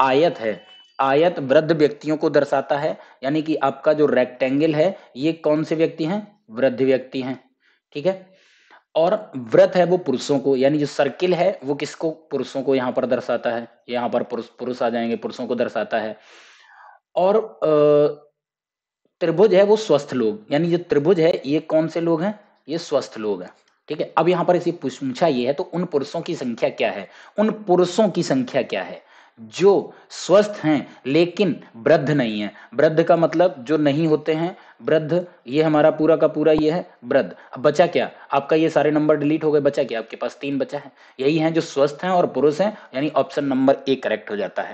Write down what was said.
आयत है आयत वृद्ध व्यक्तियों को दर्शाता है यानी कि आपका जो रेक्टेंगल है ये कौन से व्यक्ति हैं वृद्ध व्यक्ति हैं ठीक है और व्रत है वो पुरुषों को यानी जो सर्किल है वो किसको पुरुषों को यहाँ पर दर्शाता है यहाँ पर पुरुष पुरुष आ जाएंगे पुरुषों को दर्शाता है और त्रिभुज है वो स्वस्थ लोग यानी जो त्रिभुज है ये कौन से लोग हैं ये स्वस्थ लोग हैं ठीक है अब यहाँ पर इसी पूछा ये है तो उन पुरुषों की संख्या क्या है उन पुरुषों की संख्या क्या है जो स्वस्थ हैं लेकिन वृद्ध नहीं है वृद्ध का मतलब जो नहीं होते हैं वृद्ध ये हमारा पूरा का पूरा ये है वृद्ध अब बचा क्या आपका ये सारे नंबर डिलीट हो गए बचा क्या आपके पास तीन बचा है यही है जो स्वस्थ हैं और पुरुष हैं यानी ऑप्शन नंबर ए करेक्ट हो जाता है